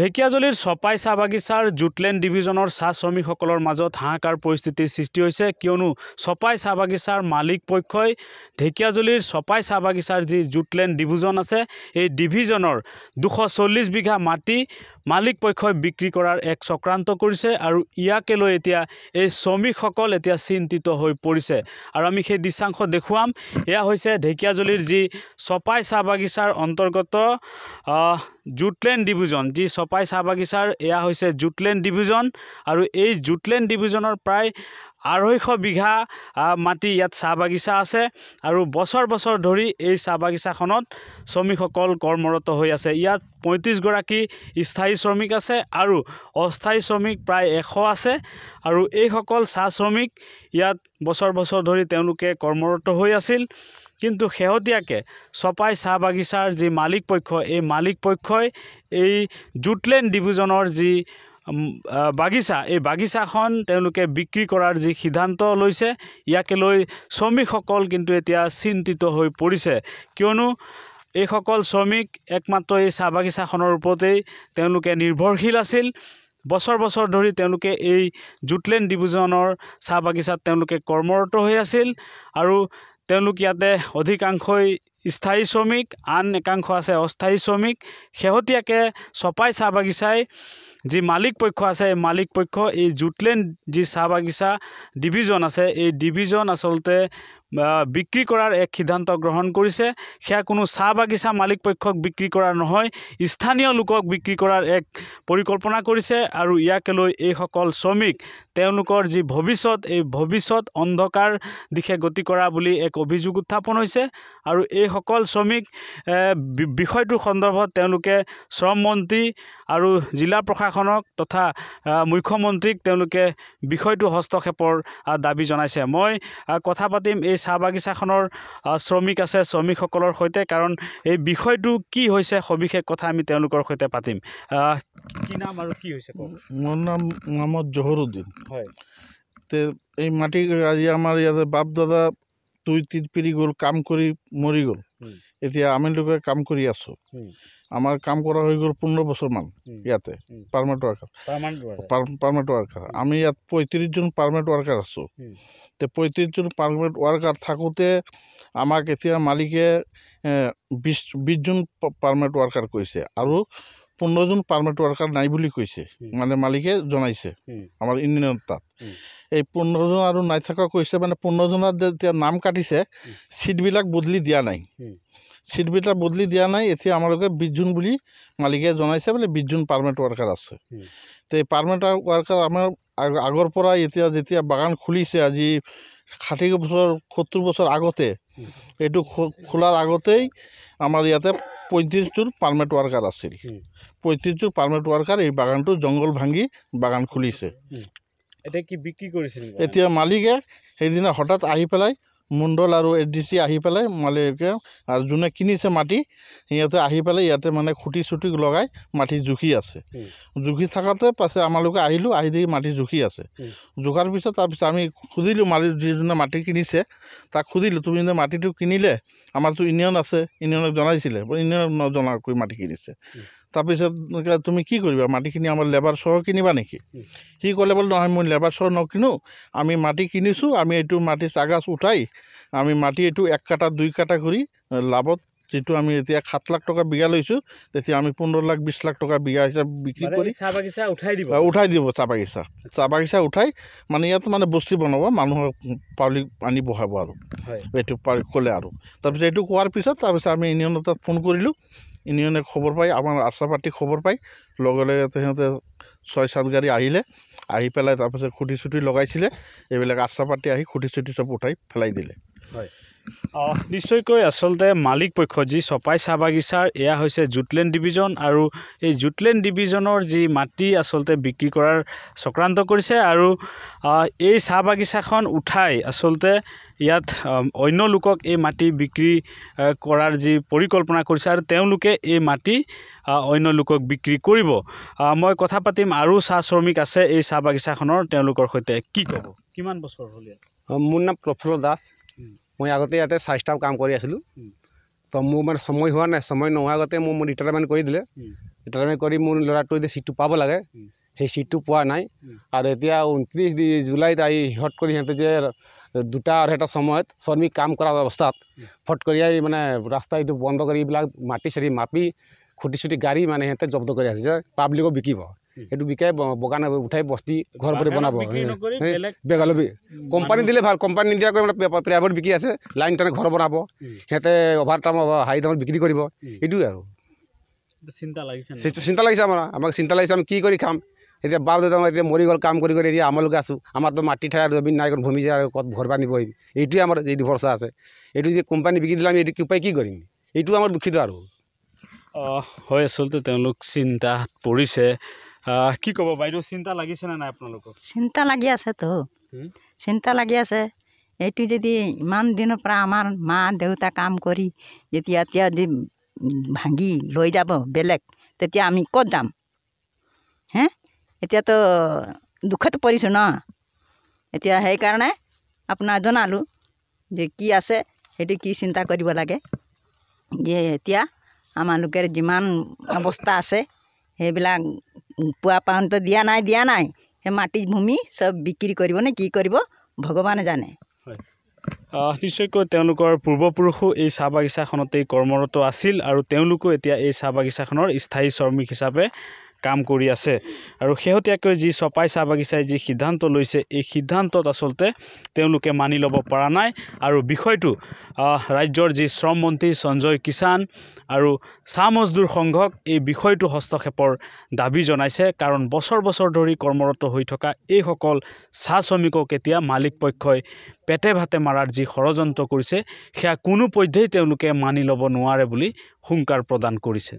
ঢেকিয়াজুলির সপাই চাহ বাগিচার জুটলেন্ড ডিভিশনের চাহ শ্রমিকসলর মাজত হাহাকার পরিস্থিতির সৃষ্টি হয়েছে কিয়নো সপাই চাহ বাগিচার মালিক পক্ষই ঢেকিয়াজুলির সপাই চাহ বাগিচার জুটলেন্ড ডিভিজন আছে এই ডিভিশনের দুশো চল্লিশ বিঘা মাটি মালিক পক্ষই বিক্রি করার এক চক্রান্ত করেছে আর ইয়াকে এতিয়া এই শ্রমিকসক এতিয়া চিন্তিত হয়ে পড়ছে আর আমি সেই দৃশ্যাংশ দেখাম এয়া হয়েছে ঢেকিয়াজুলির যপাই চাহ বাগিচার অন্তর্গত জুটলেন ডিভিজন যি চপাই চাহ বাগিচাৰ এয়া হৈছে জুটলেন ডিভিজন আৰু এই জুটলেন ডিভিজনৰ প্ৰায় আঢ়ৈশ বিঘা মাটি ইয়াত চাহ বাগিচা আছে আৰু বছৰ বছৰ ধৰি এই চাহ বাগিচাখনত শ্ৰমিকসকল কৰ্মৰত হৈ আছে ইয়াত পঁয়ত্ৰিছগৰাকী স্থায়ী শ্ৰমিক আছে আৰু অস্থায়ী শ্ৰমিক প্ৰায় এশ আছে আৰু এইসকল চাহ শ্ৰমিক ইয়াত বছৰ বছৰ ধৰি তেওঁলোকে কৰ্মৰত হৈ আছিল কিন্তু শেহতীয়াকৈ চপাই চাহ বাগিচাৰ যি মালিক পক্ষ এই মালিক পক্ষই এই জুটলেণ্ড ডিভিজনৰ যি বাগিচা এই বাগিচাখন তেওঁলোকে বিক্ৰী কৰাৰ যি সিদ্ধান্ত লৈছে ইয়াকে লৈ শ্ৰমিকসকল কিন্তু এতিয়া চিন্তিত হৈ পৰিছে কিয়নো এইসকল শ্ৰমিক একমাত্ৰ এই চাহ বাগিচাখনৰ ওপৰতেই তেওঁলোকে নিৰ্ভৰশীল আছিল বছৰ বছৰ ধৰি তেওঁলোকে এই জুটলেণ্ড ডিভিজনৰ চাহ বাগিচাত তেওঁলোকে কৰ্মৰত হৈ আছিল আৰু তেওঁলোক ইয়াতে অধিকাংশই স্থায়ী শ্ৰমিক আন একাংশ আছে অস্থায়ী শ্ৰমিক শেহতীয়াকৈ চপাই চাহ বাগিচাই যি মালিক পক্ষ আছে এই মালিক পক্ষ এই জুটলেণ্ড যি চাহ বাগিচা ডিভিজন আছে এই ডিভিজন আচলতে বিক্ৰী কৰাৰ এক সিদ্ধান্ত গ্ৰহণ কৰিছে সেয়া কোনো চাহ বাগিচা মালিক পক্ষক বিক্ৰী কৰা নহয় স্থানীয় লোকক বিক্ৰী কৰাৰ এক পৰিকল্পনা কৰিছে আৰু ইয়াকে লৈ এইসকল শ্ৰমিক তেওঁলোকৰ যি ভৱিষ্যত এই ভৱিষ্যত অন্ধকাৰ দিশে গতি কৰা বুলি এক অভিযোগ উত্থাপন হৈছে আৰু এইসকল শ্ৰমিক বিষয়টোৰ সন্দৰ্ভত তেওঁলোকে শ্ৰম মন্ত্ৰী আৰু জিলা প্ৰশাসনক তথা মুখ্যমন্ত্ৰীক তেওঁলোকে বিষয়টো হস্তক্ষেপৰ দাবী জনাইছে মই কথা পাতিম এই চাহ বাগিচাখনৰ শ্ৰমিক আছে শ্ৰমিকসকলৰ সৈতে কাৰণ এই বিষয়টো কি হৈছে সবিশেষ কথা আমি তেওঁলোকৰ সৈতে পাতিম কি নাম আৰু কি হৈছে মোৰ নাম মহম্মদ জহুৰুদ্দিন তে এই মাটি আজি আমাৰ ইয়াতে বাপ দাদা দুই তিন পিঢ়ি গ'ল কাম কৰি মৰি গ'ল এতিয়া আমি লোকে কাম কৰি আছোঁ আমাৰ কাম কৰা হৈ গ'ল পোন্ধৰ বছৰমান ইয়াতে পাৰ্মানেণ্ট ওয়ার্কার পাৰ্মানেণ্ট ওয়ার্কার আমি ইয়াত পঁয়ত্ৰিছজন ওয়ার্কার আছো আছোঁ তে পঁয়ত্ৰিছজন পাৰ্মানেণ্ট ওয়ার্কার থাকোঁতে আমাক এতিয়া মালিকে বিশ বিছজন পাৰ্মানেণ্ট ওয়ার্কার কৈছে আৰু পোন্ধৰজন পাৰ্মানেণ্ট ৱৰ্কাৰ নাই বুলি কৈছে মানে মালিকে জনাইছে আমাৰ ইউনিয়নত তাত এই পোন্ধৰজন আৰু নাই থকা কৈছে মানে পোন্ধৰজনৰ যেতিয়া নাম কাটিছে ছিটবিলাক বদলি দিয়া নাই ছিটবিলাক বদলি দিয়া নাই এতিয়া আমালোকে বিছজন বুলি মালিকে জনাইছে বোলে বিছজন পাৰ্মানেণ্ট ৱৰ্কাৰ আছে তে এই পাৰ্মানেণ্ট ৱৰ্কাৰ আমাৰ আগৰ পৰাই এতিয়া যেতিয়া বাগান খুলিছে আজি ষাঠি বছৰ সত্তৰ বছৰ আগতে এইটো খোলাৰ আগতেই আমাৰ ইয়াতে পঁয়ত্ৰিছজন পাৰ্মানেণ্ট ৱৰ্কাৰ আছিল পঁয়ত্ৰিছযোৰ পাৰ্মেট ৱাৰ্কাৰ এই বাগানটো জংঘল ভাঙি বাগান খুলিছে এতিয়া কি বিক্ৰী কৰিছে এতিয়া মালিকে সেইদিনা হঠাৎ আহি পেলাই মুণ্ডল আৰু এ ডি চি আহি পেলাই মালিকে আৰু যোনে কিনিছে মাটি সিহঁতে আহি পেলাই ইয়াতে মানে খুটি চুটি লগাই মাটি জুখি আছে জুখি থাকোঁতে পাছে আমালোকে আহিলোঁ আহি দি মাটি জুখি আছে জোখাৰ পিছত তাৰপিছত আমি সুধিলোঁ মালিক যিজনে মাটি কিনিছে তাক সুধিলোঁ তুমি যে মাটিটো কিনিলে আমাৰতো ইউনিয়ন আছে ইউনিয়নক জনাইছিলে ইউনিয়নক নজনাকৈ মাটি কিনিছে তাৰপিছত তুমি কি কৰিবা মাটিখিনি আমাৰ লেবাৰ চহ কিনিবা নেকি সি ক'লে বোলে নহয় মই লেবাৰ চহ নকিনো আমি মাটি কিনিছোঁ আমি এইটো মাটি চাগাছ উঠাই আমি মাটি এইটো এক কাটা দুই কাটা কৰি লাভত যিটো আমি এতিয়া সাত লাখ টকা বিঘা লৈছোঁ তেতিয়া আমি পোন্ধৰ লাখ বিছ লাখ টকা বিঘা হিচাপে বিক্ৰী কৰি চাহ বাগিচা উঠাই দিব উঠাই দিব চাহ বাগিচা চাহ বাগিচা উঠাই মানে ইয়াত মানে বস্তি বনাব মানুহক পাব্লিক আনি বহাব আৰু এইটো ক'লে আৰু তাৰপিছত এইটো কোৱাৰ পিছত তাৰপিছত আমি ইউনিয়নৰ তাত ফোন কৰিলোঁ ইউনিয়নে খবৰ পাই আমাৰ আশা পাৰ্টিক খবৰ পাই লগে লগে সিহঁতে ছয় সাত গাড়ী আহিলে আহি পেলাই তাৰপিছত খুটি চুটি লগাইছিলে এইবিলাক আশ্ৰা পাতি আহি খুটি চুটি চব উঠাই ফেলাই দিলে হয় নিশ্চয়কৈ আচলতে মালিক পক্ষ যি চপাই চাহ বাগিচাৰ এয়া হৈছে জুটলেণ্ড ডিভিজন আৰু এই জুটলেণ্ড ডিভিজনৰ যি মাটি আচলতে বিক্ৰী কৰাৰ চক্ৰান্ত কৰিছে আৰু এই চাহ বাগিচাখন উঠাই আচলতে ইয়াত অন্য লোকক এই মাটি বিক্ৰী কৰাৰ যি পৰিকল্পনা কৰিছে আৰু তেওঁলোকে এই মাটি অন্য লোকক বিক্ৰী কৰিব মই কথা পাতিম আৰু চাহ শ্ৰমিক আছে এই চাহ বাগিচাখনৰ তেওঁলোকৰ সৈতে কি ক'ব কিমান বছৰ হ'ল ইয়াত মোৰ নাম প্ৰফুল্ল দাস মই আগতে ইয়াতে চাৰি ষ্টাফ কাম কৰি আছিলোঁ তো মোৰ মানে সময় হোৱা নাই সময় নোহোৱা আগতে মোৰ মোৰ ৰিটায়াৰমেণ্ট কৰি দিলে ৰিটায়াৰমেণ্ট কৰি মোৰ ল'ৰাটোৱে যে চিটটো পাব লাগে সেই চিটটো পোৱা নাই আৰু এতিয়া ঊনত্ৰিছ জুলাইত আহি শেষত কৰি সিহঁতে যে দুটা আৰু আঢ়ৈটা সময়ত শ্ৰমিক কাম কৰা অৱস্থাত ফট কৰি আহি মানে ৰাস্তা এইটো বন্ধ কৰি এইবিলাক মাটি চাটি মাপি খুটি চুটি গাড়ী মানে সিহঁতে জব্দ কৰি আছে যে পাব্লিকক বিকিব সেইটো বিকাই বগান উঠাই বস্তি ঘৰ পৰা বনাব বেগালবি কোম্পানী দিলে ভাল কোম্পানী নিদিয়াকৈ মানে প্ৰাইভেট বিক্ৰী আছে লাইন টাইনে ঘৰ বনাব সিহঁতে অভাৰ টাইম হাই টাইমত বিক্ৰী কৰিব সেইটোৱে আৰু চিন্তা লাগিছে চিন্তা লাগিছে আমাৰ আমাক চিন্তা লাগিছে আমি কি কৰি খাম এতিয়া বাপ দেউতা এতিয়া মৰি গ'ল কাম কৰি কৰি এতিয়া আমালৈকে আছোঁ আমাৰতো মাটি ঠাই আৰু জমিন নাই কৰ ভূমি যায় আৰু ক'ত ঘৰ বান্ধিব এইটোৱে আমাৰ যি ভৰসা আছে এইটো যদি কোম্পানী বিকি দিলে আমি এইটো উপায় কি কৰিম এইটো আমাৰ দুখিত আৰু অঁ হয় আচলতে তেওঁলোক চিন্তাত পৰিছে কি ক'ব বাইদেউ চিন্তা লাগিছেনে নাই আপোনালোকক চিন্তা লাগি আছেতো চিন্তা লাগি আছে এইটো যদি ইমান দিনৰ পৰা আমাৰ মা দেউতা কাম কৰি যেতিয়া এতিয়া যদি ভাঙি লৈ যাব বেলেগ তেতিয়া আমি ক'ত যাম হে এতিয়াতো দুখত পৰিছোঁ ন এতিয়া সেইকাৰণে আপোনাৰ জনালোঁ যে কি আছে সেইটো কি চিন্তা কৰিব লাগে যে এতিয়া আমাৰ লোকৰ যিমান অৱস্থা আছে সেইবিলাক পোৱা পাউন তো দিয়া নাই দিয়া নাই সেই মাটি ভূমি চব বিক্ৰী কৰিব নে কি কৰিব ভগৱানে জানে হয় নিশ্চয়কৈ তেওঁলোকৰ পূৰ্বপুৰুষো এই চাহ বাগিচাখনতেই কৰ্মৰত আছিল আৰু তেওঁলোকো এতিয়া এই চাহ বাগিচাখনৰ স্থায়ী শ্ৰমিক হিচাপে কাম কৰি আছে আৰু শেহতীয়াকৈ যি চপাই চাহ বাগিচাই যি সিদ্ধান্ত লৈছে এই সিদ্ধান্তত আচলতে তেওঁলোকে মানি ল'ব পৰা নাই আৰু বিষয়টো ৰাজ্যৰ যি শ্ৰম মন্ত্ৰী সঞ্জয় কিষাণ আৰু চাহ মজদুৰ সংঘক এই বিষয়টো হস্তক্ষেপৰ দাবী জনাইছে কাৰণ বছৰ বছৰ ধৰি কৰ্মৰত হৈ থকা এইসকল চাহ শ্ৰমিকক এতিয়া মালিক পক্ষই পেটে ভাতে মাৰাৰ যি ষড়যন্ত্ৰ কৰিছে সেয়া কোনো পধ্যেই তেওঁলোকে মানি ল'ব নোৱাৰে বুলি হুংকাৰ প্ৰদান কৰিছে